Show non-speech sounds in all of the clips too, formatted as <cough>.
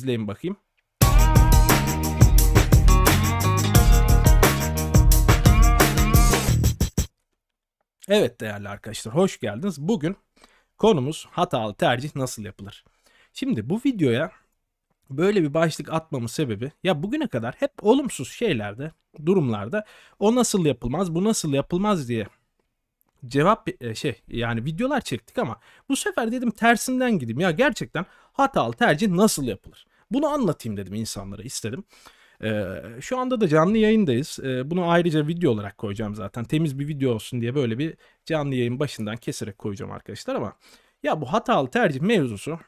İzleyin bakayım. Evet değerli arkadaşlar hoş geldiniz. Bugün konumuz hatalı tercih nasıl yapılır? Şimdi bu videoya böyle bir başlık atmamın sebebi ya bugüne kadar hep olumsuz şeylerde, durumlarda o nasıl yapılmaz, bu nasıl yapılmaz diye cevap e, şey yani videolar çektik ama bu sefer dedim tersinden gideyim ya gerçekten hatalı tercih nasıl yapılır? Bunu anlatayım dedim insanlara istedim. Ee, şu anda da canlı yayındayız. Ee, bunu ayrıca video olarak koyacağım zaten. Temiz bir video olsun diye böyle bir canlı yayın başından keserek koyacağım arkadaşlar ama ya bu hatalı tercih mevzusu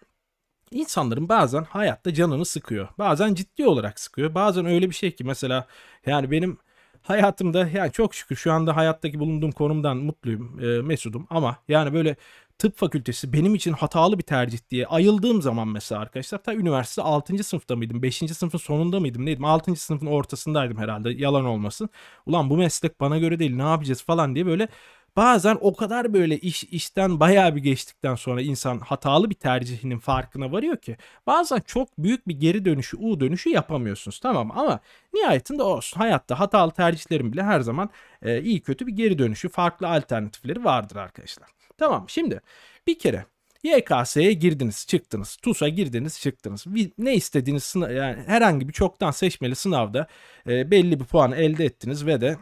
insanların bazen hayatta canını sıkıyor. Bazen ciddi olarak sıkıyor. Bazen öyle bir şey ki mesela yani benim hayatımda yani çok şükür şu anda hayattaki bulunduğum konumdan mutluyum, e, mesudum ama yani böyle tıp fakültesi benim için hatalı bir tercih diye ayıldığım zaman mesela arkadaşlar ta üniversite 6. sınıfta mıydım 5. sınıfın sonunda mıydım neydim 6. sınıfın ortasındaydım herhalde yalan olmasın. Ulan bu meslek bana göre değil ne yapacağız falan diye böyle bazen o kadar böyle iş işten bayağı bir geçtikten sonra insan hatalı bir tercihinin farkına varıyor ki bazen çok büyük bir geri dönüşü U dönüşü yapamıyorsunuz tamam ama nihayetinde olsun hayatta hatalı tercihlerin bile her zaman e, iyi kötü bir geri dönüşü farklı alternatifleri vardır arkadaşlar. Tamam şimdi bir kere YKS'ye girdiniz, çıktınız. TUS'a girdiniz, çıktınız. Ne istediğiniz sınav, yani herhangi bir çoktan seçmeli sınavda e, belli bir puan elde ettiniz ve de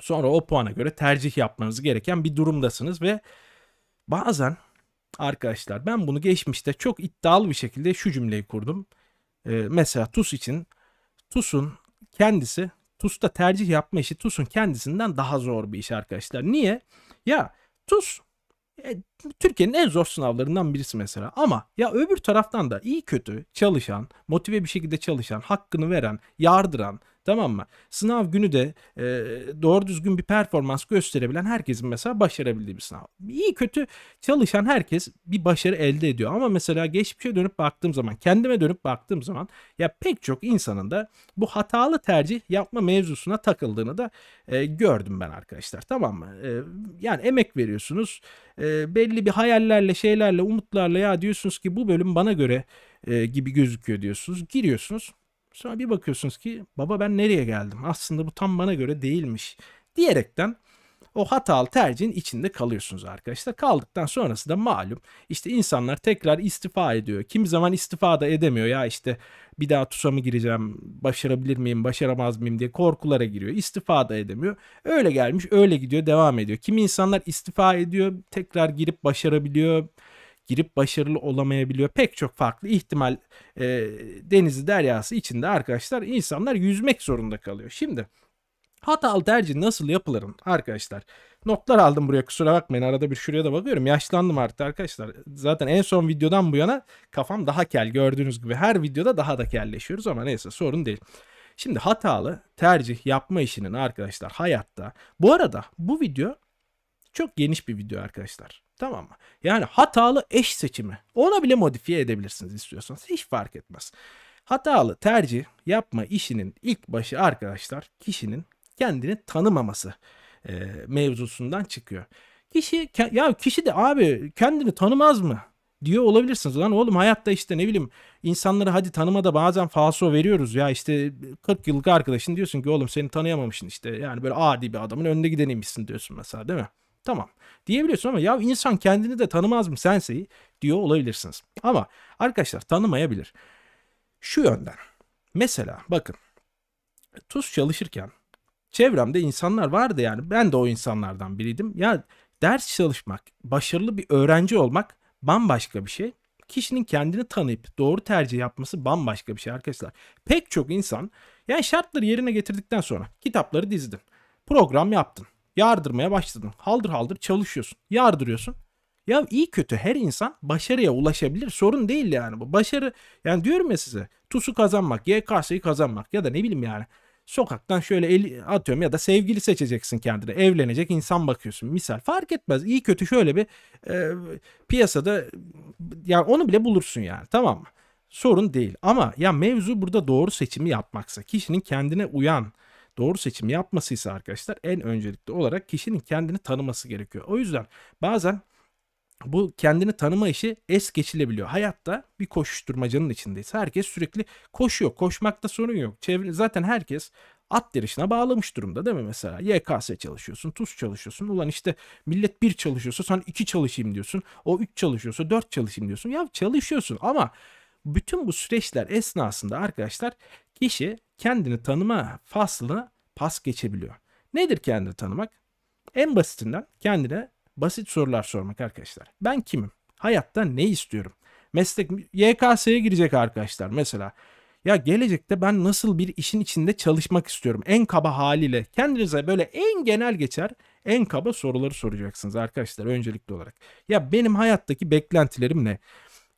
sonra o puana göre tercih yapmanız gereken bir durumdasınız ve bazen arkadaşlar ben bunu geçmişte çok iddialı bir şekilde şu cümleyi kurdum. E, mesela TUS için TUS'un kendisi TUS'ta tercih yapma işi TUS'un kendisinden daha zor bir iş arkadaşlar. Niye? Ya TUS e, Türkiye'nin en zor sınavlarından birisi mesela. Ama ya öbür taraftan da iyi kötü çalışan, motive bir şekilde çalışan, hakkını veren, yardıran, Tamam mı? Sınav günü de e, doğru düzgün bir performans gösterebilen herkesin mesela başarabildiği bir sınav. İyi kötü çalışan herkes bir başarı elde ediyor. Ama mesela geçmişe dönüp baktığım zaman, kendime dönüp baktığım zaman ya pek çok insanın da bu hatalı tercih yapma mevzusuna takıldığını da e, gördüm ben arkadaşlar. Tamam mı? E, yani emek veriyorsunuz. E, belli bir hayallerle, şeylerle, umutlarla ya diyorsunuz ki bu bölüm bana göre e, gibi gözüküyor diyorsunuz. Giriyorsunuz. Sonra bir bakıyorsunuz ki baba ben nereye geldim? Aslında bu tam bana göre değilmiş diyerekten o hatalı tercihin içinde kalıyorsunuz arkadaşlar. Kaldıktan sonrası da malum işte insanlar tekrar istifa ediyor. Kim zaman istifa da edemiyor ya işte bir daha TUS'a mı gireceğim, başarabilir miyim, başaramaz mıyım diye korkulara giriyor. İstifa da edemiyor. Öyle gelmiş öyle gidiyor devam ediyor. Kimi insanlar istifa ediyor tekrar girip başarabiliyor girip başarılı olamayabiliyor. Pek çok farklı ihtimal e, denizi deryası içinde arkadaşlar insanlar yüzmek zorunda kalıyor. Şimdi hatalı tercih nasıl yapılır arkadaşlar? Notlar aldım buraya kusura bakmayın arada bir şuraya da bakıyorum. Yaşlandım artık arkadaşlar. Zaten en son videodan bu yana kafam daha kel gördüğünüz gibi. Her videoda daha da kelleşiyoruz ama neyse sorun değil. Şimdi hatalı tercih yapma işinin arkadaşlar hayatta. Bu arada bu video çok geniş bir video arkadaşlar. Tamam mı? Yani hatalı eş seçimi. Ona bile modifiye edebilirsiniz istiyorsanız. Hiç fark etmez. Hatalı tercih yapma işinin ilk başı arkadaşlar kişinin kendini tanımaması e, mevzusundan çıkıyor. Kişi ya kişi de abi kendini tanımaz mı? diyor olabilirsiniz. Lan oğlum hayatta işte ne bileyim insanları hadi tanıma da bazen falso veriyoruz ya işte 40 yıllık arkadaşın diyorsun ki oğlum seni tanıyamamışsın işte yani böyle adi bir adamın önde gideniymişsin diyorsun mesela değil mi? Tamam diyebiliyorsun ama ya insan kendini de tanımaz mı senseyi diyor olabilirsiniz. Ama arkadaşlar tanımayabilir. Şu yönden. Mesela bakın tuz çalışırken çevremde insanlar vardı yani ben de o insanlardan biriydim. Ya ders çalışmak, başarılı bir öğrenci olmak bambaşka bir şey. Kişinin kendini tanıyıp doğru tercih yapması bambaşka bir şey arkadaşlar. Pek çok insan yani şartları yerine getirdikten sonra kitapları dizdin, program yaptın, Yardırmaya başladın. Haldır haldır çalışıyorsun. Yardırıyorsun. Ya iyi kötü her insan başarıya ulaşabilir. Sorun değil yani bu. Başarı yani diyorum ya size. TUS'u kazanmak, YKS'yi kazanmak ya da ne bileyim yani. Sokaktan şöyle el atıyorum ya da sevgili seçeceksin kendine. Evlenecek insan bakıyorsun misal. Fark etmez. iyi kötü şöyle bir e, piyasada yani onu bile bulursun yani. Tamam mı? Sorun değil. Ama ya mevzu burada doğru seçimi yapmaksa. Kişinin kendine uyan doğru seçim yapmasıysa arkadaşlar en öncelikli olarak kişinin kendini tanıması gerekiyor. O yüzden bazen bu kendini tanıma işi es geçilebiliyor. Hayatta bir koşuşturmacanın içindeyiz. Herkes sürekli koşuyor. Koşmakta sorun yok. Çevre, zaten herkes at derişine bağlamış durumda değil mi mesela? YKS çalışıyorsun, TUS çalışıyorsun. Ulan işte millet bir çalışıyorsa sen iki çalışayım diyorsun. O üç çalışıyorsa dört çalışayım diyorsun. Ya çalışıyorsun ama bütün bu süreçler esnasında arkadaşlar kişi kendini tanıma faslı pas geçebiliyor. Nedir kendini tanımak? En basitinden kendine basit sorular sormak arkadaşlar. Ben kimim? Hayatta ne istiyorum? Meslek YKS'ye girecek arkadaşlar mesela. Ya gelecekte ben nasıl bir işin içinde çalışmak istiyorum? En kaba haliyle kendinize böyle en genel geçer, en kaba soruları soracaksınız arkadaşlar öncelikli olarak. Ya benim hayattaki beklentilerim ne?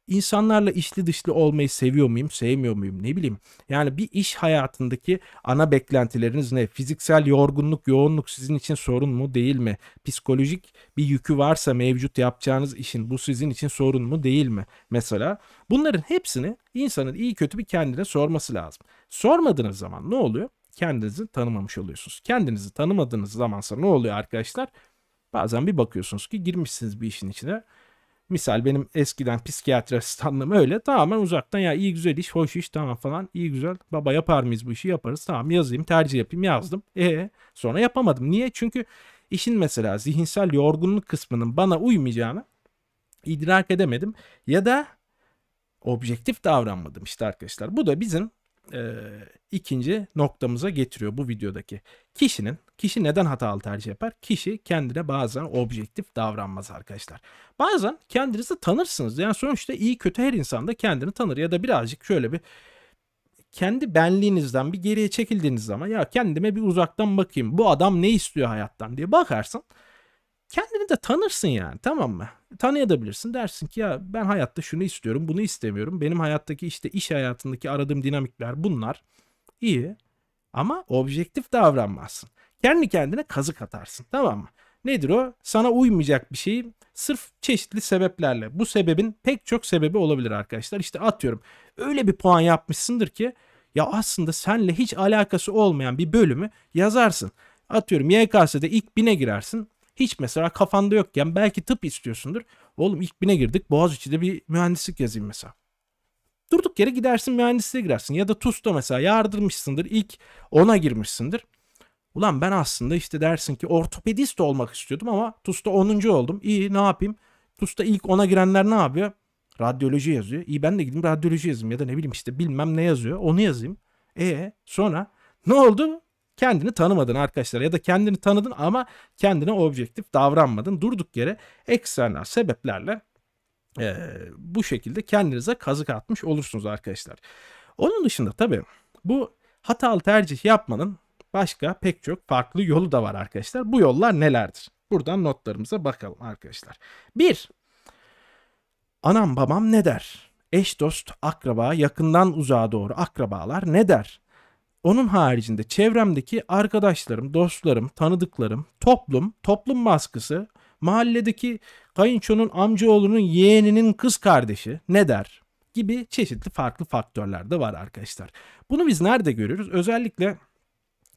İnsanlarla içli dışlı olmayı seviyor muyum, sevmiyor muyum ne bileyim. Yani bir iş hayatındaki ana beklentileriniz ne? Fiziksel yorgunluk, yoğunluk sizin için sorun mu değil mi? Psikolojik bir yükü varsa mevcut yapacağınız işin bu sizin için sorun mu değil mi? Mesela bunların hepsini insanın iyi kötü bir kendine sorması lazım. Sormadığınız zaman ne oluyor? Kendinizi tanımamış oluyorsunuz. Kendinizi tanımadığınız zamansa ne oluyor arkadaşlar? Bazen bir bakıyorsunuz ki girmişsiniz bir işin içine Misal benim eskiden psikiyatri asistanlığım öyle tamamen uzaktan ya iyi güzel iş hoş iş tamam falan iyi güzel baba yapar mıyız bu işi yaparız tamam yazayım tercih yapayım yazdım. E sonra yapamadım niye çünkü işin mesela zihinsel yorgunluk kısmının bana uymayacağını idrak edemedim ya da objektif davranmadım işte arkadaşlar. Bu da bizim e, ikinci noktamıza getiriyor bu videodaki. Kişinin, kişi neden hatalı tercih yapar? Kişi kendine bazen objektif davranmaz arkadaşlar. Bazen kendinizi tanırsınız. Yani sonuçta iyi kötü her insan da kendini tanır ya da birazcık şöyle bir kendi benliğinizden bir geriye çekildiğiniz zaman ya kendime bir uzaktan bakayım bu adam ne istiyor hayattan diye bakarsın kendini de tanırsın yani tamam mı? Tanıyabilirsin dersin ki ya ben hayatta şunu istiyorum bunu istemiyorum. Benim hayattaki işte iş hayatındaki aradığım dinamikler bunlar. İyi ama objektif davranmazsın. Kendi kendine kazık atarsın tamam mı? Nedir o? Sana uymayacak bir şeyi sırf çeşitli sebeplerle. Bu sebebin pek çok sebebi olabilir arkadaşlar. İşte atıyorum öyle bir puan yapmışsındır ki ya aslında senle hiç alakası olmayan bir bölümü yazarsın. Atıyorum YKS'de ilk bine girersin hiç mesela kafanda yokken belki tıp istiyorsundur. Oğlum ilk bine girdik Boğaziçi'de bir mühendislik yazayım mesela. Durduk yere gidersin mühendisliğe girersin. Ya da TUS'ta mesela yardırmışsındır ilk ona girmişsindir. Ulan ben aslında işte dersin ki ortopedist olmak istiyordum ama TUS'ta 10. oldum. İyi ne yapayım? TUS'ta ilk ona girenler ne yapıyor? Radyoloji yazıyor. İyi ben de gideyim radyoloji yazayım ya da ne bileyim işte bilmem ne yazıyor. Onu yazayım. E sonra ne oldu? kendini tanımadın arkadaşlar ya da kendini tanıdın ama kendine objektif davranmadın. Durduk yere eksternal sebeplerle e, bu şekilde kendinize kazık atmış olursunuz arkadaşlar. Onun dışında tabii bu hatalı tercih yapmanın başka pek çok farklı yolu da var arkadaşlar. Bu yollar nelerdir? Buradan notlarımıza bakalım arkadaşlar. 1. Anam babam ne der? Eş dost, akraba, yakından uzağa doğru akrabalar ne der? Onun haricinde çevremdeki arkadaşlarım, dostlarım, tanıdıklarım, toplum, toplum baskısı, mahalledeki kayınçonun amcaoğlunun yeğeninin kız kardeşi ne der gibi çeşitli farklı faktörler de var arkadaşlar. Bunu biz nerede görüyoruz? Özellikle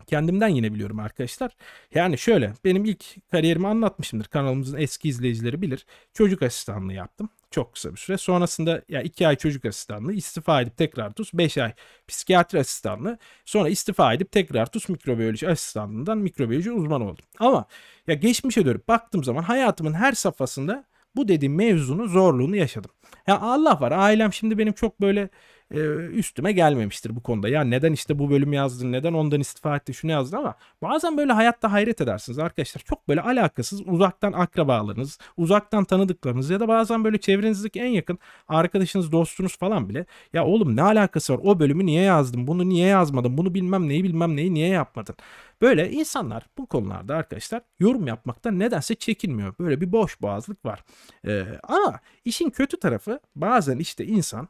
kendimden yine biliyorum arkadaşlar. Yani şöyle benim ilk kariyerimi anlatmışımdır. Kanalımızın eski izleyicileri bilir. Çocuk asistanlığı yaptım çok kısa bir süre. Sonrasında ya yani 2 ay çocuk asistanlığı, istifa edip tekrar TUS 5 ay psikiyatri asistanlığı, sonra istifa edip tekrar TUS mikrobiyoloji asistanlığından mikrobiyoloji uzmanı oldum. Ama ya geçmişe dönüp baktığım zaman hayatımın her safhasında bu dediğim mevzunun zorluğunu yaşadım. Ya Allah var ailem şimdi benim çok böyle e, üstüme gelmemiştir bu konuda. Ya neden işte bu bölümü yazdın, neden ondan istifa ettin, şunu yazdın ama bazen böyle hayatta hayret edersiniz arkadaşlar. Çok böyle alakasız uzaktan akrabalarınız, uzaktan tanıdıklarınız ya da bazen böyle çevrenizdeki en yakın arkadaşınız, dostunuz falan bile ya oğlum ne alakası var o bölümü niye yazdın, bunu niye yazmadın, bunu bilmem neyi bilmem neyi niye yapmadın. Böyle insanlar bu konularda arkadaşlar yorum yapmakta nedense çekinmiyor. Böyle bir boş boğazlık var. Ee, ama işin kötü tarafı bazen işte insan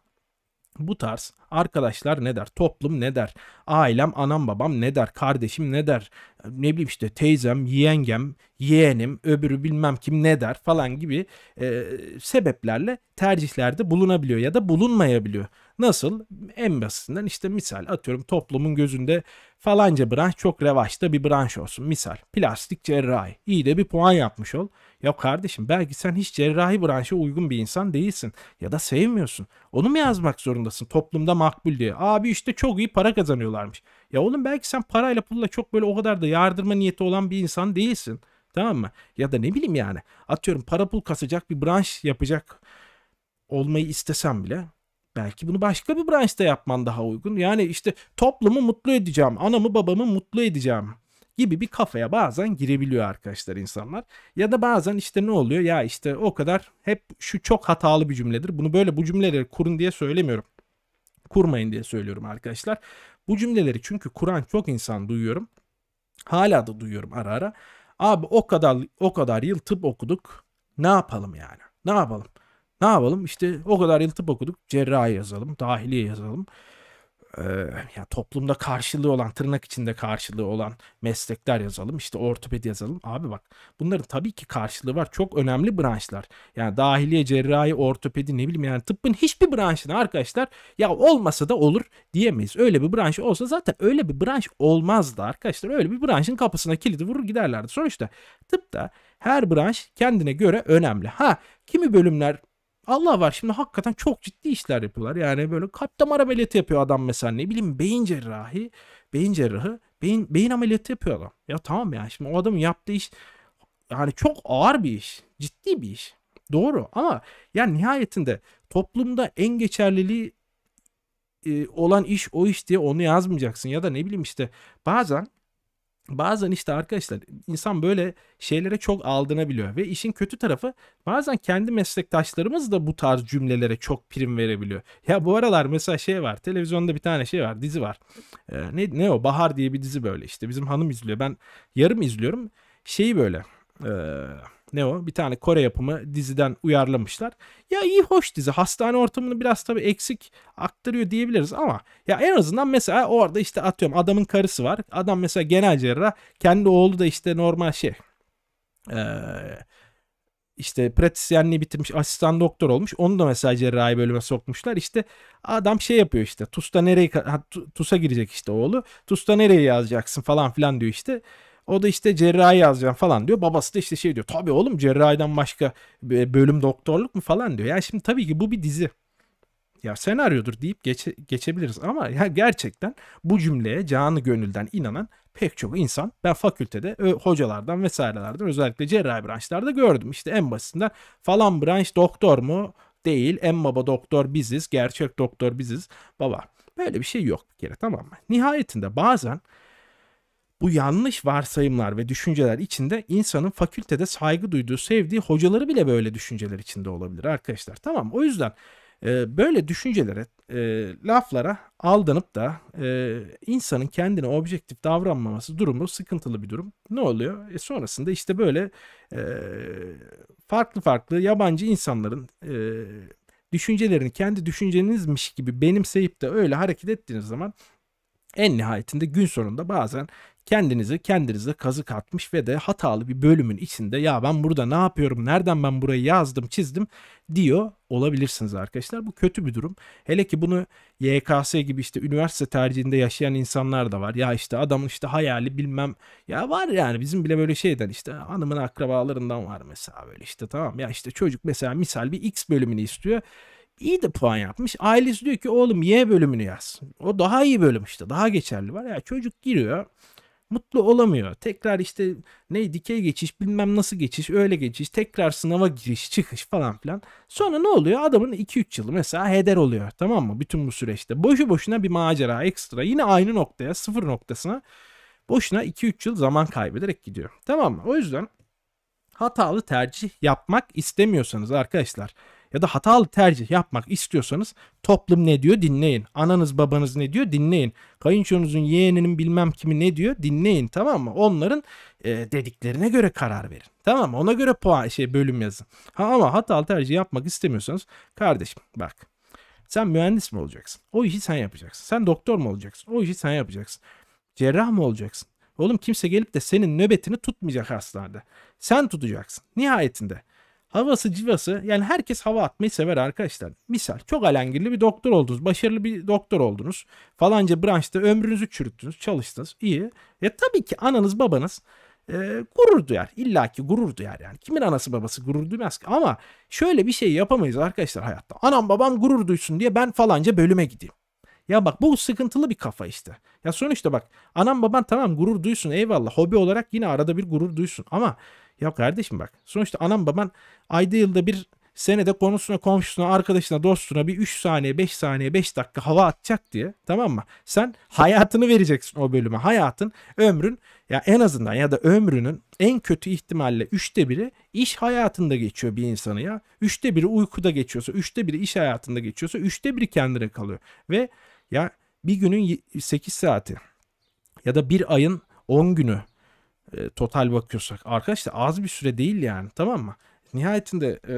bu tarz arkadaşlar ne der? Toplum ne der? Ailem, anam, babam ne der? Kardeşim ne der? ne bileyim işte teyzem, yengem, yeğenim, öbürü bilmem kim ne der falan gibi e, sebeplerle tercihlerde bulunabiliyor ya da bulunmayabiliyor. Nasıl? En basitinden işte misal atıyorum toplumun gözünde falanca branş çok revaçta bir branş olsun. Misal plastik cerrahi. İyi de bir puan yapmış ol. Ya kardeşim belki sen hiç cerrahi branşa uygun bir insan değilsin ya da sevmiyorsun. Onu mu yazmak zorundasın toplumda makbul diye? Abi işte çok iyi para kazanıyorlarmış. Ya oğlum belki sen parayla pulla çok böyle o kadar da yardırma niyeti olan bir insan değilsin. Tamam mı? Ya da ne bileyim yani. Atıyorum para pul kasacak bir branş yapacak olmayı istesem bile belki bunu başka bir branşta yapman daha uygun. Yani işte toplumu mutlu edeceğim, anamı babamı mutlu edeceğim gibi bir kafaya bazen girebiliyor arkadaşlar insanlar. Ya da bazen işte ne oluyor? Ya işte o kadar hep şu çok hatalı bir cümledir. Bunu böyle bu cümleleri kurun diye söylemiyorum. Kurmayın diye söylüyorum arkadaşlar. Bu cümleleri çünkü kuran çok insan duyuyorum. Hala da duyuyorum ara ara. Abi o kadar o kadar yıl tıp okuduk. Ne yapalım yani? Ne yapalım? Ne yapalım? İşte o kadar yıl tıp okuduk. Cerrahi yazalım, dahiliye yazalım e, yani toplumda karşılığı olan tırnak içinde karşılığı olan meslekler yazalım işte ortopedi yazalım abi bak bunların tabii ki karşılığı var çok önemli branşlar yani dahiliye cerrahi ortopedi ne bileyim yani tıbbın hiçbir branşına arkadaşlar ya olmasa da olur diyemeyiz öyle bir branş olsa zaten öyle bir branş olmazdı arkadaşlar öyle bir branşın kapısına kilidi vurur giderlerdi sonuçta tıpta her branş kendine göre önemli ha kimi bölümler Allah var şimdi hakikaten çok ciddi işler yapıyorlar. Yani böyle kalp damar ameliyatı yapıyor adam mesela ne bileyim beyin cerrahi, beyin cerrahı, beyin, beyin ameliyatı yapıyor adam. Ya tamam ya şimdi o adamın yaptığı iş yani çok ağır bir iş, ciddi bir iş. Doğru ama yani nihayetinde toplumda en geçerliliği e, olan iş o iş diye onu yazmayacaksın ya da ne bileyim işte bazen bazen işte arkadaşlar insan böyle şeylere çok aldanabiliyor ve işin kötü tarafı bazen kendi meslektaşlarımız da bu tarz cümlelere çok prim verebiliyor. Ya bu aralar mesela şey var televizyonda bir tane şey var dizi var. Ee, ne, ne o Bahar diye bir dizi böyle işte bizim hanım izliyor ben yarım izliyorum şeyi böyle eee ne o bir tane Kore yapımı diziden uyarlamışlar. Ya iyi hoş dizi hastane ortamını biraz tabii eksik aktarıyor diyebiliriz ama ya en azından mesela orada işte atıyorum adamın karısı var. Adam mesela genel cerrah kendi oğlu da işte normal şey ee, işte pratisyenliği bitirmiş asistan doktor olmuş. Onu da mesela cerrahi bölüme sokmuşlar. İşte adam şey yapıyor işte TUS'ta nereye TUS'a girecek işte oğlu. TUS'ta nereye yazacaksın falan filan diyor işte. O da işte cerrahi yazacağım falan diyor. Babası da işte şey diyor. Tabii oğlum cerrahiden başka e, bölüm doktorluk mu falan diyor. Yani şimdi tabii ki bu bir dizi. Ya senaryodur deyip geçe, geçebiliriz ama ya gerçekten bu cümleye canı gönülden inanan pek çok insan ben fakültede hocalardan vesairelerden özellikle cerrahi branşlarda gördüm. İşte en basitinden falan branş doktor mu? Değil. En baba doktor biziz. Gerçek doktor biziz. Baba böyle bir şey yok bir kere tamam mı? Nihayetinde bazen bu yanlış varsayımlar ve düşünceler içinde insanın fakültede saygı duyduğu, sevdiği hocaları bile böyle düşünceler içinde olabilir arkadaşlar. Tamam o yüzden e, böyle düşüncelere, e, laflara aldanıp da e, insanın kendine objektif davranmaması durumu sıkıntılı bir durum. Ne oluyor? E, sonrasında işte böyle e, farklı farklı yabancı insanların e, düşüncelerini kendi düşüncenizmiş gibi benimseyip de öyle hareket ettiğiniz zaman en nihayetinde gün sonunda bazen kendinizi kendinize kazık atmış ve de hatalı bir bölümün içinde ya ben burada ne yapıyorum nereden ben burayı yazdım çizdim diyor olabilirsiniz arkadaşlar. Bu kötü bir durum. Hele ki bunu YKS gibi işte üniversite tercihinde yaşayan insanlar da var. Ya işte adamın işte hayali bilmem ya var yani bizim bile böyle şeyden işte hanımın akrabalarından var mesela böyle işte tamam ya işte çocuk mesela misal bir X bölümünü istiyor iyi de puan yapmış. Ailesi diyor ki oğlum Y bölümünü yaz. O daha iyi bölüm işte. Daha geçerli var. Ya çocuk giriyor mutlu olamıyor. Tekrar işte ne dikey geçiş bilmem nasıl geçiş öyle geçiş tekrar sınava giriş çıkış falan filan. Sonra ne oluyor adamın 2-3 yılı mesela heder oluyor tamam mı bütün bu süreçte. Boşu boşuna bir macera ekstra yine aynı noktaya sıfır noktasına boşuna 2-3 yıl zaman kaybederek gidiyor. Tamam mı? O yüzden hatalı tercih yapmak istemiyorsanız arkadaşlar ya da hatalı tercih yapmak istiyorsanız toplum ne diyor dinleyin. Ananız babanız ne diyor dinleyin. Kayınçonuzun yeğeninin bilmem kimi ne diyor dinleyin tamam mı? Onların e, dediklerine göre karar verin. Tamam mı? Ona göre puan şey bölüm yazın. Ha ama hatalı tercih yapmak istemiyorsanız kardeşim bak. Sen mühendis mi olacaksın? O işi sen yapacaksın. Sen doktor mu olacaksın? O işi sen yapacaksın. Cerrah mı olacaksın? Oğlum kimse gelip de senin nöbetini tutmayacak hastanede. Sen tutacaksın. Nihayetinde Havası civası yani herkes hava atmayı sever arkadaşlar. Misal çok alengirli bir doktor oldunuz. Başarılı bir doktor oldunuz. Falanca branşta ömrünüzü çürüttünüz. Çalıştınız. iyi. Ya tabii ki ananız babanız e, gurur duyar. İlla ki gurur duyar yani. Kimin anası babası gurur duymaz ki? Ama şöyle bir şey yapamayız arkadaşlar hayatta. Anam babam gurur duysun diye ben falanca bölüme gideyim. Ya bak bu sıkıntılı bir kafa işte. Ya sonuçta bak anam baban tamam gurur duysun eyvallah. Hobi olarak yine arada bir gurur duysun ama ya kardeşim bak sonuçta anam baban ayda yılda bir senede konusuna komşusuna arkadaşına dostuna bir 3 saniye 5 saniye 5 dakika hava atacak diye tamam mı? Sen hayatını vereceksin o bölüme hayatın ömrün ya en azından ya da ömrünün en kötü ihtimalle üçte biri iş hayatında geçiyor bir insanı ya. Üçte biri uykuda geçiyorsa, üçte biri iş hayatında geçiyorsa, üçte biri kendine kalıyor. Ve ya bir günün 8 saati ya da bir ayın 10 günü e, total bakıyorsak arkadaşlar az bir süre değil yani tamam mı? Nihayetinde e,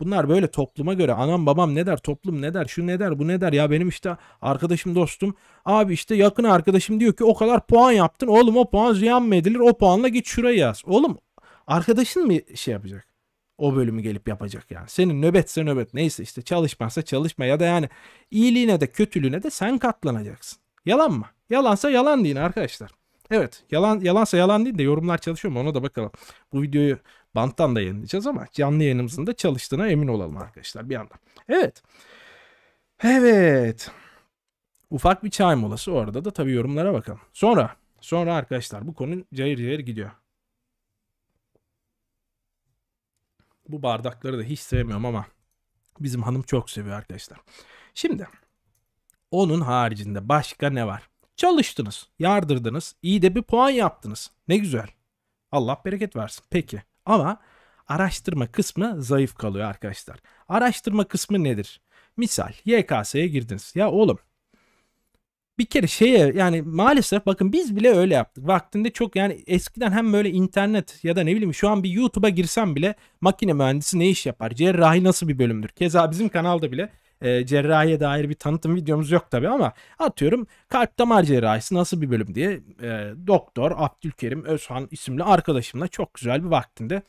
bunlar böyle topluma göre anam babam ne der toplum ne der şu ne der bu ne der ya benim işte arkadaşım dostum abi işte yakın arkadaşım diyor ki o kadar puan yaptın oğlum o puan ziyan mı edilir o puanla git şuraya yaz oğlum arkadaşın mı şey yapacak? o bölümü gelip yapacak yani. Senin nöbetse nöbet neyse işte çalışmazsa çalışma ya da yani iyiliğine de kötülüğüne de sen katlanacaksın. Yalan mı? Yalansa yalan deyin arkadaşlar. Evet yalan yalansa yalan değil de yorumlar çalışıyor mu ona da bakalım. Bu videoyu banttan da yayınlayacağız ama canlı yayınımızın da çalıştığına emin olalım arkadaşlar bir anda Evet. Evet. Ufak bir çay molası orada da tabii yorumlara bakalım. Sonra sonra arkadaşlar bu konu cayır cayır gidiyor. Bu bardakları da hiç sevmiyorum ama bizim hanım çok seviyor arkadaşlar. Şimdi onun haricinde başka ne var? Çalıştınız, yardırdınız, iyi de bir puan yaptınız. Ne güzel. Allah bereket versin. Peki ama araştırma kısmı zayıf kalıyor arkadaşlar. Araştırma kısmı nedir? Misal YKS'ye girdiniz. Ya oğlum bir kere şeye yani maalesef bakın biz bile öyle yaptık. Vaktinde çok yani eskiden hem böyle internet ya da ne bileyim şu an bir YouTube'a girsem bile makine mühendisi ne iş yapar? Cerrahi nasıl bir bölümdür? Keza bizim kanalda bile e, cerrahiye dair bir tanıtım videomuz yok tabi ama atıyorum kalp damar cerrahisi nasıl bir bölüm diye e, doktor Abdülkerim Özhan isimli arkadaşımla çok güzel bir vaktinde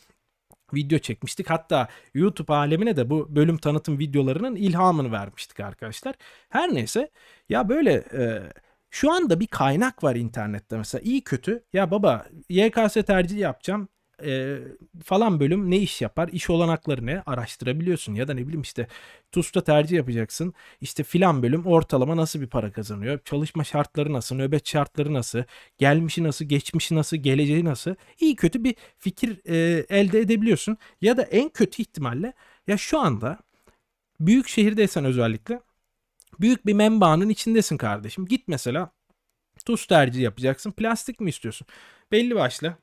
video çekmiştik. Hatta YouTube alemine de bu bölüm tanıtım videolarının ilhamını vermiştik arkadaşlar. Her neyse ya böyle e, şu anda bir kaynak var internette mesela iyi kötü ya baba YKS tercihi yapacağım e, falan bölüm ne iş yapar? İş olanakları ne? Araştırabiliyorsun ya da ne bileyim işte TUS'ta tercih yapacaksın. İşte filan bölüm ortalama nasıl bir para kazanıyor? Çalışma şartları nasıl? Nöbet şartları nasıl? Gelmişi nasıl? Geçmişi nasıl? Geleceği nasıl? İyi kötü bir fikir e, elde edebiliyorsun. Ya da en kötü ihtimalle ya şu anda büyük şehirdeysen özellikle büyük bir membanın içindesin kardeşim. Git mesela tuz tercihi yapacaksın. Plastik mi istiyorsun? Belli başlı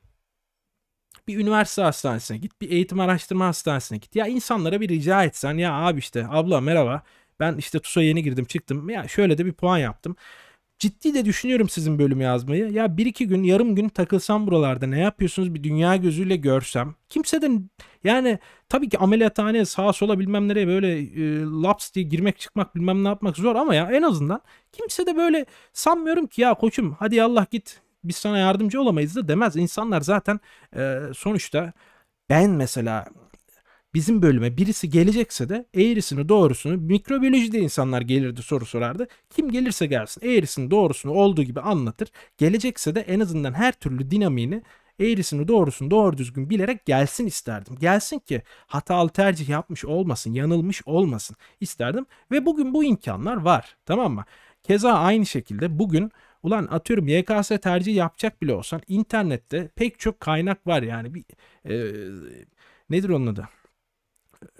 bir üniversite hastanesine git, bir eğitim araştırma hastanesine git. Ya insanlara bir rica etsen ya abi işte abla merhaba ben işte TUS'a yeni girdim çıktım ya şöyle de bir puan yaptım. Ciddi de düşünüyorum sizin bölümü yazmayı. Ya bir iki gün yarım gün takılsam buralarda ne yapıyorsunuz bir dünya gözüyle görsem. Kimse de yani tabii ki ameliyathane sağa sola bilmem nereye böyle e, laps diye girmek çıkmak bilmem ne yapmak zor ama ya en azından kimse de böyle sanmıyorum ki ya koçum hadi Allah git biz sana yardımcı olamayız da demez. İnsanlar zaten e, sonuçta ben mesela bizim bölüme birisi gelecekse de eğrisini doğrusunu mikrobiyolojide insanlar gelirdi soru sorardı. Kim gelirse gelsin eğrisini doğrusunu olduğu gibi anlatır. Gelecekse de en azından her türlü dinamini, eğrisini doğrusunu doğru düzgün bilerek gelsin isterdim. Gelsin ki hatalı tercih yapmış olmasın, yanılmış olmasın isterdim. Ve bugün bu imkanlar var tamam mı? Keza aynı şekilde bugün Ulan atıyorum YKS tercih yapacak bile olsan internette pek çok kaynak var yani. Bir, e, nedir onun adı?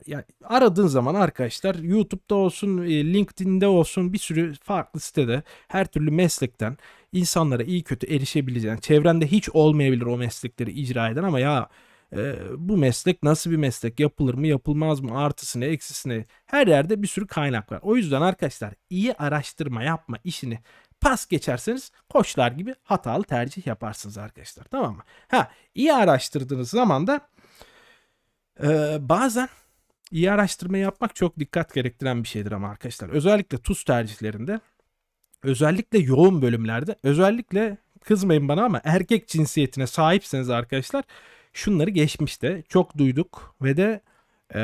Yani aradığın zaman arkadaşlar YouTube'da olsun, e, LinkedIn'de olsun bir sürü farklı sitede her türlü meslekten insanlara iyi kötü erişebileceğin, çevrende hiç olmayabilir o meslekleri icra eden ama ya e, bu meslek nasıl bir meslek yapılır mı yapılmaz mı artısını eksisini her yerde bir sürü kaynak var. O yüzden arkadaşlar iyi araştırma yapma işini pas geçerseniz koçlar gibi hatalı tercih yaparsınız arkadaşlar. Tamam mı? Ha iyi araştırdığınız zaman da e, bazen iyi araştırma yapmak çok dikkat gerektiren bir şeydir ama arkadaşlar. Özellikle tuz tercihlerinde özellikle yoğun bölümlerde özellikle kızmayın bana ama erkek cinsiyetine sahipseniz arkadaşlar şunları geçmişte çok duyduk ve de e,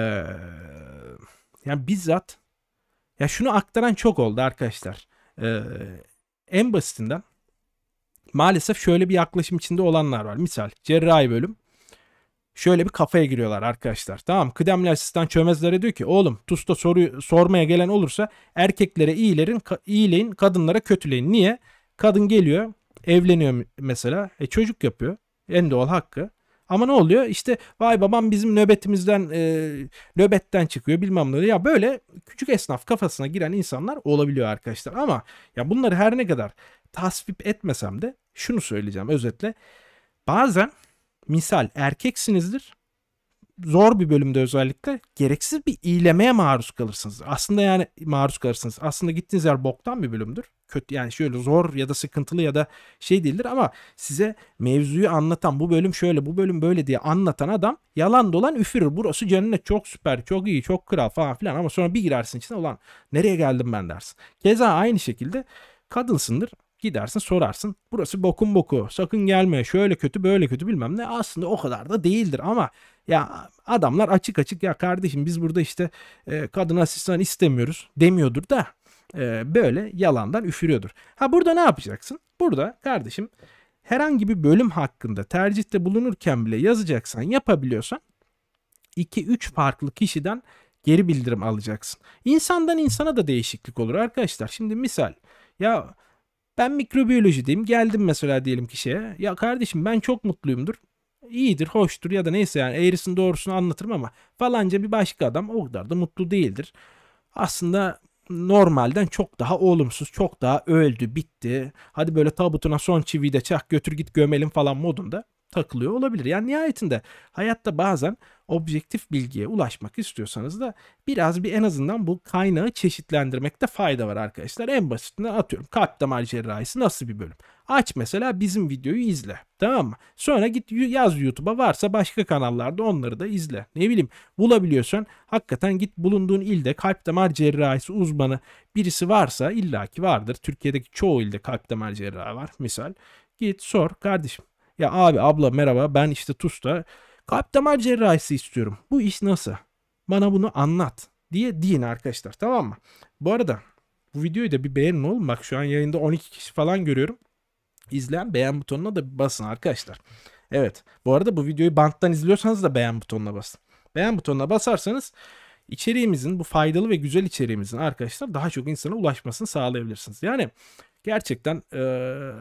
yani bizzat ya şunu aktaran çok oldu arkadaşlar. E, en basitinden maalesef şöyle bir yaklaşım içinde olanlar var. Misal cerrahi bölüm şöyle bir kafaya giriyorlar arkadaşlar. Tamam kıdemli asistan çömezlere diyor ki oğlum TUS'ta soru sormaya gelen olursa erkeklere iyilerin iyileyin kadınlara kötüleyin. Niye? Kadın geliyor evleniyor mesela e, çocuk yapıyor en doğal hakkı. Ama ne oluyor? İşte vay babam bizim nöbetimizden e, nöbetten çıkıyor bilmem ne. Ya böyle küçük esnaf kafasına giren insanlar olabiliyor arkadaşlar. Ama ya bunları her ne kadar tasvip etmesem de şunu söyleyeceğim özetle. Bazen misal erkeksinizdir zor bir bölümde özellikle gereksiz bir iyilemeye maruz kalırsınız. Aslında yani maruz kalırsınız. Aslında gittiğiniz yer boktan bir bölümdür. Kötü yani şöyle zor ya da sıkıntılı ya da şey değildir ama size mevzuyu anlatan bu bölüm şöyle bu bölüm böyle diye anlatan adam yalan dolan üfürür. Burası cennet çok süper çok iyi çok kral falan filan ama sonra bir girersin içine ulan nereye geldim ben dersin. Keza aynı şekilde kadınsındır Gidersin sorarsın. Burası bokun boku. Sakın gelme. Şöyle kötü böyle kötü bilmem ne. Aslında o kadar da değildir ama ya adamlar açık açık ya kardeşim biz burada işte e, kadın asistan istemiyoruz demiyordur da e, böyle yalandan üfürüyordur. Ha burada ne yapacaksın? Burada kardeşim herhangi bir bölüm hakkında tercihte bulunurken bile yazacaksan yapabiliyorsan 2-3 farklı kişiden geri bildirim alacaksın. İnsandan insana da değişiklik olur arkadaşlar. Şimdi misal ya ben mikrobiyolojideyim. Geldim mesela diyelim ki Ya kardeşim ben çok mutluyumdur. İyidir, hoştur ya da neyse yani eğrisin doğrusunu anlatırım ama falanca bir başka adam o kadar da mutlu değildir. Aslında normalden çok daha olumsuz, çok daha öldü, bitti. Hadi böyle tabutuna son çiviyi de çak götür git gömelim falan modunda takılıyor olabilir. Yani nihayetinde hayatta bazen objektif bilgiye ulaşmak istiyorsanız da biraz bir en azından bu kaynağı çeşitlendirmekte fayda var arkadaşlar. En basitinden atıyorum kalp damar cerrahisi nasıl bir bölüm? Aç mesela bizim videoyu izle. Tamam mı? Sonra git yaz YouTube'a varsa başka kanallarda onları da izle. Ne bileyim bulabiliyorsan hakikaten git bulunduğun ilde kalp damar cerrahisi uzmanı birisi varsa illaki vardır. Türkiye'deki çoğu ilde kalp damar cerrahı var misal. Git sor kardeşim. Ya abi abla merhaba ben işte TUS'ta Kalp damar cerrahisi istiyorum. Bu iş nasıl? Bana bunu anlat diye deyin arkadaşlar tamam mı? Bu arada bu videoyu da bir beğenin oğlum. Bak şu an yayında 12 kişi falan görüyorum. İzleyen beğen butonuna da basın arkadaşlar. Evet bu arada bu videoyu banttan izliyorsanız da beğen butonuna basın. Beğen butonuna basarsanız içeriğimizin bu faydalı ve güzel içeriğimizin arkadaşlar daha çok insana ulaşmasını sağlayabilirsiniz. Yani gerçekten ee,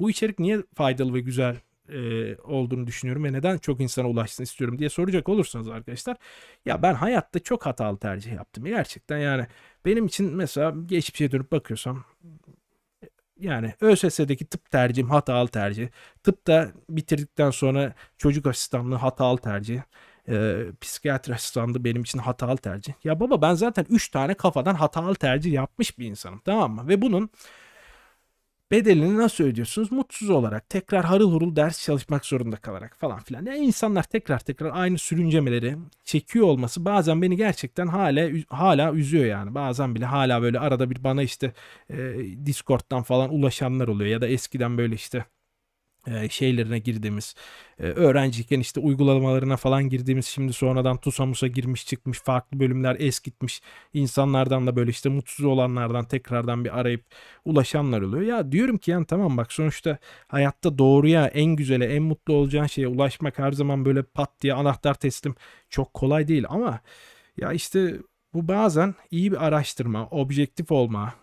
bu içerik niye faydalı ve güzel e, olduğunu düşünüyorum ve neden çok insana ulaşsın istiyorum diye soracak olursanız arkadaşlar ya ben hayatta çok hatalı tercih yaptım gerçekten yani benim için mesela geçmişe dönüp bakıyorsam yani ÖSS'deki tıp tercihim hatalı tercih. Tıp da bitirdikten sonra çocuk asistanlığı hatalı tercih. E, psikiyatri asistanlığı benim için hatalı tercih. Ya baba ben zaten 3 tane kafadan hatalı tercih yapmış bir insanım tamam mı? Ve bunun bedelini nasıl ödüyorsunuz? Mutsuz olarak tekrar harıl hurul ders çalışmak zorunda kalarak falan filan. Yani insanlar tekrar tekrar aynı sürüncemeleri çekiyor olması bazen beni gerçekten hala hala üzüyor yani. Bazen bile hala böyle arada bir bana işte e, Discord'dan falan ulaşanlar oluyor ya da eskiden böyle işte şeylerine girdiğimiz öğrenciyken işte uygulamalarına falan girdiğimiz şimdi sonradan TUSAMUS'a girmiş çıkmış farklı bölümler es gitmiş insanlardan da böyle işte mutsuz olanlardan tekrardan bir arayıp ulaşanlar oluyor. Ya diyorum ki yani tamam bak sonuçta hayatta doğruya en güzele en mutlu olacağın şeye ulaşmak her zaman böyle pat diye anahtar teslim çok kolay değil ama ya işte bu bazen iyi bir araştırma, objektif olma,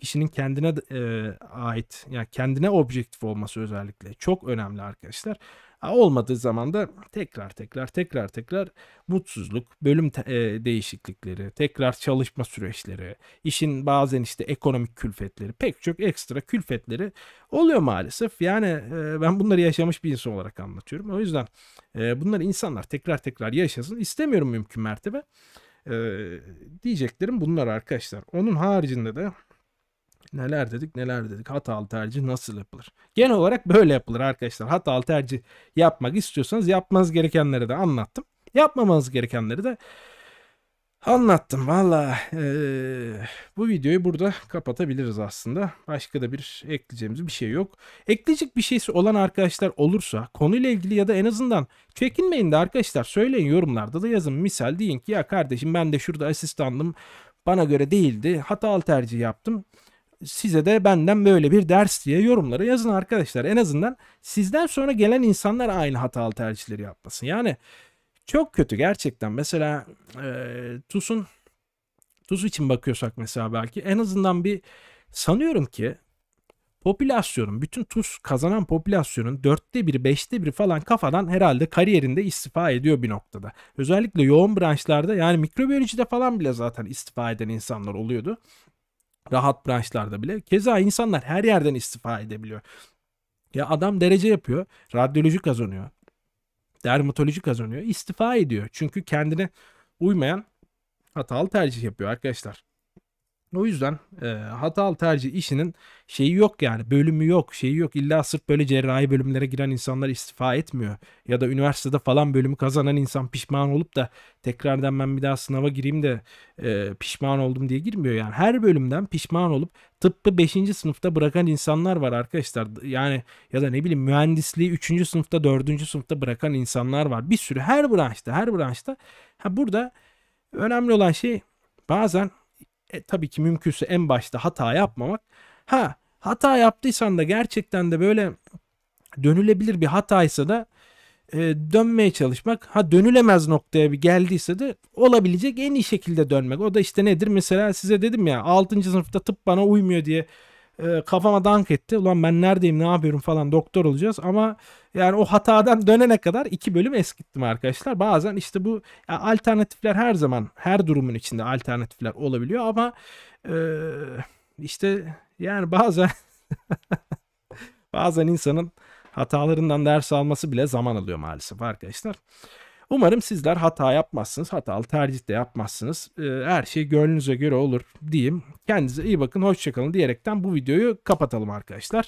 kişinin kendine e, ait, yani kendine objektif olması özellikle çok önemli arkadaşlar. Olmadığı zaman da tekrar tekrar tekrar tekrar mutsuzluk, bölüm e, değişiklikleri, tekrar çalışma süreçleri, işin bazen işte ekonomik külfetleri, pek çok ekstra külfetleri oluyor maalesef. Yani e, ben bunları yaşamış bir insan olarak anlatıyorum. O yüzden e, bunları insanlar tekrar tekrar yaşasın istemiyorum mümkün mertebe. Ee, diyeceklerim bunlar arkadaşlar. Onun haricinde de neler dedik neler dedik hatalı tercih nasıl yapılır? Genel olarak böyle yapılır arkadaşlar. Hatalı tercih yapmak istiyorsanız yapmanız gerekenleri de anlattım. Yapmamanız gerekenleri de Anlattım valla. Ee, bu videoyu burada kapatabiliriz aslında. Başka da bir ekleyeceğimiz bir şey yok. Ekleyecek bir şeysi olan arkadaşlar olursa konuyla ilgili ya da en azından çekinmeyin de arkadaşlar söyleyin yorumlarda da yazın. Misal deyin ki ya kardeşim ben de şurada asistandım bana göre değildi hatalı tercih yaptım. Size de benden böyle bir ders diye yorumlara yazın arkadaşlar. En azından sizden sonra gelen insanlar aynı hatalı tercihleri yapmasın. Yani çok kötü gerçekten. Mesela e, TUS'un TUS için bakıyorsak mesela belki en azından bir sanıyorum ki popülasyonun bütün TUS kazanan popülasyonun dörtte biri beşte biri falan kafadan herhalde kariyerinde istifa ediyor bir noktada. Özellikle yoğun branşlarda yani mikrobiyolojide falan bile zaten istifa eden insanlar oluyordu. Rahat branşlarda bile. Keza insanlar her yerden istifa edebiliyor. Ya adam derece yapıyor. Radyoloji kazanıyor dermatoloji kazanıyor. İstifa ediyor. Çünkü kendine uymayan hatalı tercih yapıyor arkadaşlar. O yüzden e, hatalı tercih işinin şeyi yok yani bölümü yok şeyi yok illa sırf böyle cerrahi bölümlere giren insanlar istifa etmiyor ya da üniversitede falan bölümü kazanan insan pişman olup da tekrardan ben bir daha sınava gireyim de e, pişman oldum diye girmiyor yani her bölümden pişman olup tıbbı 5. sınıfta bırakan insanlar var arkadaşlar yani ya da ne bileyim mühendisliği 3. sınıfta 4. sınıfta bırakan insanlar var bir sürü her branşta her branşta ha burada önemli olan şey bazen e, tabii ki mümkünse en başta hata yapmamak. Ha hata yaptıysan da gerçekten de böyle dönülebilir bir hataysa da e, dönmeye çalışmak. Ha dönülemez noktaya bir geldiyse de olabilecek en iyi şekilde dönmek. O da işte nedir? Mesela size dedim ya 6. sınıfta tıp bana uymuyor diye e, kafama dank etti. Ulan ben neredeyim ne yapıyorum falan doktor olacağız ama yani o hatadan dönene kadar iki bölüm eskittim arkadaşlar. Bazen işte bu yani alternatifler her zaman her durumun içinde alternatifler olabiliyor ama e, işte yani bazen <laughs> bazen insanın hatalarından ders alması bile zaman alıyor maalesef arkadaşlar. Umarım sizler hata yapmazsınız. Hatalı tercih de yapmazsınız. E, her şey gönlünüze göre olur diyeyim. Kendinize iyi bakın. Hoşçakalın diyerekten bu videoyu kapatalım arkadaşlar.